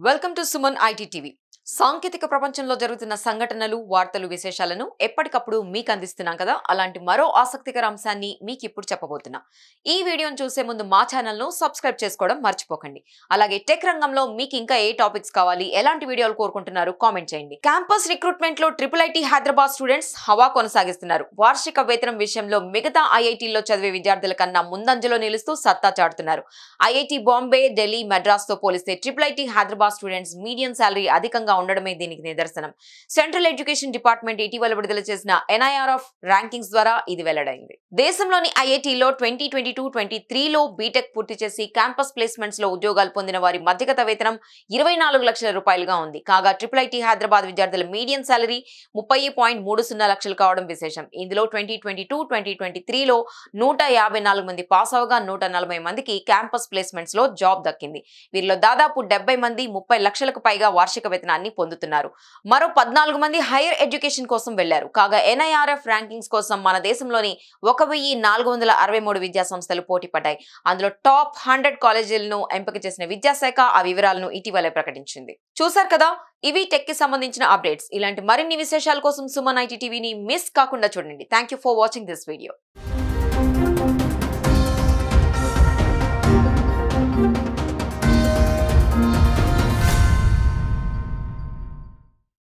Welcome to Suman IT TV. సాంకేతిక ప్రపంచంలో జరుగుతున్న సంఘటనలు వార్తలు విశేషాలను ఎప్పటికప్పుడు మీకు అందిస్తున్నాం కదా అలాంటి మరో ఆసక్తికర అంశాన్ని మీకు ఇప్పుడు చెప్పబోతున్నా ఈ వీడియోను చూసే ముందు మా ఛానల్ను సబ్స్క్రైబ్ చేసుకోవడం మర్చిపోకండి అలాగే టెక్ రంగంలో మీకు ఇంకా ఏ టాపిక్స్ కావాలి ఎలాంటి వీడియోలు కోరుకుంటున్నారు కామెంట్ చేయండి క్యాంపస్ రిక్రూట్మెంట్ లో ట్రిపుల్ ఐటీ హైదరాబాద్ స్టూడెంట్స్ హవా కొనసాగిస్తున్నారు వార్షిక వేతనం విషయంలో మిగతా ఐఐటీల్లో చదివే విద్యార్థుల కన్నా ముందంజలో నిలుస్తూ సత్తా చాటుతున్నారు ఐఐటి బాంబే ఢిల్లీ మెడ్రాస్ తో పోలిస్తే triple IT Hyderabad students medium salary అధికంగా ఉండడమే దీనికి నిదర్శనం సెంట్రల్ ఎడ్యుకేషన్ డిపార్ట్మెంట్ ఇటీవల విడుదల చేసిన ఆఫ్ ర్యాంకింగ్స్ ద్వారా ఇది వెల్లడైంది దేశంలోని ఐఐటీలో ట్వంటీ ట్వంటీ టూ ట్వంటీ త్రీలో బీటెక్ పూర్తి చేసి క్యాంపస్ ప్లేస్మెంట్స్ లో ఉద్యోగాలు పొందిన వారి మధ్యగత వేతనం ఇరవై లక్షల రూపాయలుగా ఉంది కాగా ట్రిపుల్ ఐటీ హైదరాబాద్ విద్యార్థుల మీడియం శాలరీ ముప్పై పాయింట్ మూడు సున్నా లక్షలు కావడం విశేషం ఇందులో twenty twenty two twenty twenty త్రీలో నూట యాభై నాలుగు మంది పాస్ అవగా నూట నలభై మందికి క్యాంపస్ ప్లేస్మెంట్స్ లో జాబ్ దక్కింది వీరిలో దాదాపు డెబ్బై మంది ముప్పై లక్షలకు పైగా వార్షిక వేతనాన్ని స్థానాన్ని పొందుతున్నారు మరో పద్నాలుగు మంది హైయర్ ఎడ్యుకేషన్ కోసం వెళ్లారు కాగా ఎన్ఐఆర్ఎఫ్ ర్యాంకింగ్స్ కోసం మన దేశంలోని ఒక విద్యా సంస్థలు పోటీ పడ్డాయి అందులో టాప్ హండ్రెడ్ కాలేజీలను ఎంపిక చేసిన విద్యాశాఖ ఆ వివరాలను ఇటీవలే ప్రకటించింది చూశారు కదా ఇవి టెక్ కి సంబంధించిన అప్డేట్స్ ఇలాంటి మరిన్ని విశేషాల కోసం సుమన్ ఐటీ టీవీని మిస్ కాకుండా చూడండి thank for watching this video